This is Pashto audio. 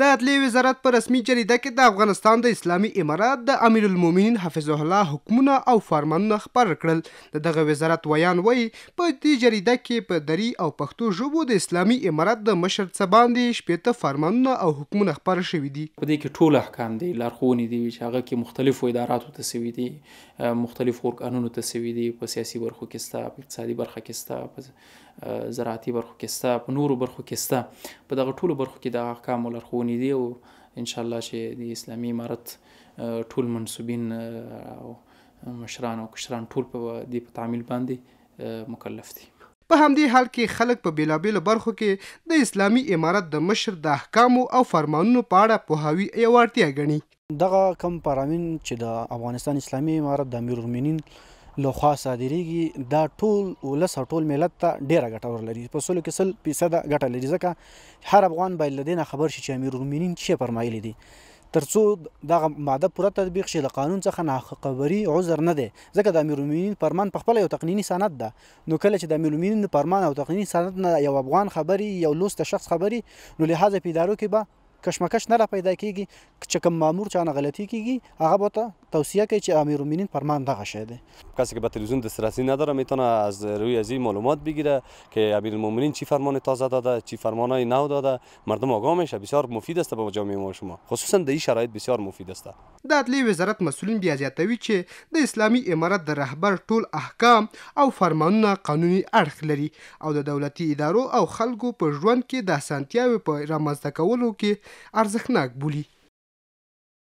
د عدلیه وزارت په رسمي جریده کې د افغانستان د اسلامي امارات د امیرالمومنین حفظ الله حکمونه او فرمانونه خبر کړل د دغه وزارت ویان وایي په دې جریده کې په دری او پښتو ژبو د اسلامي امارات د مشر څخه باندې شپږ فرمانونه او حکمونه خبر شوي دي په دې کې ټول احکام دي لارښوونې دي چې هغه کې مختلفو اداراتو ته سوي دي مختلفو قانونو ته سوي دي په سیاسي برخو کې ستا په اقتصادي برخه کې ستا زراعتي برخو کې ستا په نورو برخو کې ستا په دغه ټولو برخو کې د احکام لرخونې دي او ان شاء الله چې د اسلامي امارت ټول منسوبین او مشران او کشران ټول په دې په تعامل باندې مکلف دي په همدې حال کې خلک په بیلابیلو برخو کې د اسلامي امارت د مشر د احکامو او فرمانونو په اړه پوهاوی یو اړتیا ګڼي دغه کم پرامین چې د افغانستان اسلامي امارت د امیر المؤمنین لخوا صادریږي دا ټول ولس او ټول ملت ته ډیره ګټور لري په سلو کې سل فیصده ګټه لري ځکه هر افغان باید لدینه خبر شي چې امیر المؤمنین څه فرمایلی دي ترڅو دغه ماده پوره تطبیق شي د قانون څخه ناخبري عذر نه دی ځکه د امیر المؤمنین فرمان په خپل یو تقنینی سند ده نو کله چې د امیر المؤمنین فرمان او تقنینی سند نه یو افغان خبري یو لوست شخص خبري نو لهدا په ادارو کې به کشمکش نه را پیدا کیږي چې کوم مامور چانه غلطي کیږي هغه به ته توصیه کوي چې امیرالمومنین فرمان دغه شه ده کسی که به تلویزیون دسترسی نداره میتونه از روی از این معلومات بگیره که امیرالمومنین چی فرمان تازه داده چی فرمانای نو داده مردم آگاه میشه بسیار مفید است به جامعه ما شما خصوصا د این شرایط بسیار مفید است د عدلی وزارت مسولین بیا زیاتوي چې د اسلامي امارت د رهبر ټول احکام او فرمانونه قانوني اړخ لري او د دولتي ادارو او خلکو په ژوند کې د اسانتیاوي په رامنځته کولو کې Арзахнак були.